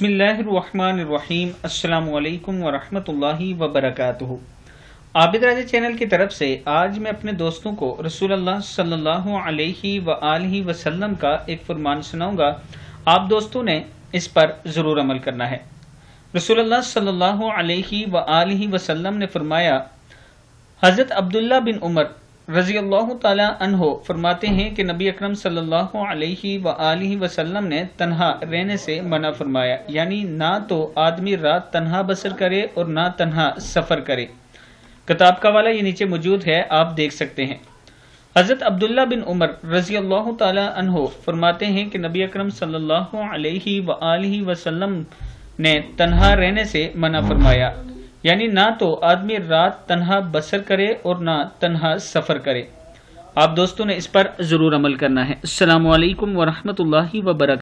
بسم اللہ الرحمن الرحیم السلام علیکم ورحمۃ اللہ وبرکاتہ عابد راجہ چینل کی طرف سے آج میں اپنے دوستوں کو رسول اللہ صلی اللہ علیہ و وسلم کا ایک فرمان سناؤں گا آپ دوستوں نے اس پر ضرور عمل کرنا ہے رسول اللہ صلی اللہ علیہ و وسلم نے فرمایا حضرت عبداللہ بن عمر رضی اللہ تعالیٰ عنہ فرماتے ہیں کہ نبی اکرم صلی اللہ علیہ وآلہ وسلم نے تنہا رہنے سے منع فرمایا یعنی نہ تو آدمی رات تنہا بسر کرے اور نہ تنہا سفر کرے کتاب کا والا یہ نیچے موجود ہے آپ دیکھ سکتے ہیں حضرت عبداللہ بن عمر رضی اللہ تعالیٰ عنہ فرماتے ہیں کہ نبی اکرم صلی اللہ علیہ وآلہ وسلم نے تنہا رہنے سے منع فرمایا یعنی نہ تو آدمی رات تنہا بسر کرے اور نہ تنہا سفر کرے آپ دوستوں نے اس پر ضرور عمل کرنا ہے السلام علیکم ورحمۃ اللہ وبرکاتہ